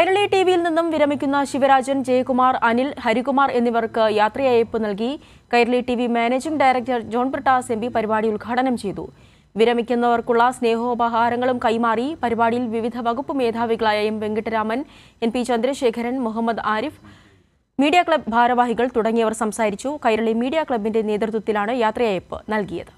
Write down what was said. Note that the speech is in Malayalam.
കൈരളി ടി വിയിൽ നിന്നും വിരമിക്കുന്ന ശിവരാജൻ ജയകുമാർ അനിൽ ഹരികുമാർ എന്നിവർക്ക് യാത്രയയപ്പ് നൽകി Kairali T V managing director John Brittas M പരിപാടി ഉദ്ഘാടനം ചെയ്തു വിരമിക്കുന്നവർക്കുള്ള സ്നേഹോപഹാരങ്ങളും കൈമാറി പരിപാടിയിൽ വിവിധ വകുപ്പ് മേധാവികളായ M Venkataraman N P Chandrasekharan Muhammad Arif media club ഭാരവാഹികൾ തുടങ്ങിയവർ സംസാരിച്ചു കൈരളി മീഡിയ ക്ലബിന്റെ നേതൃത്വത്തിലാണ് യാത്രയയപ്പ് നൽകിയത്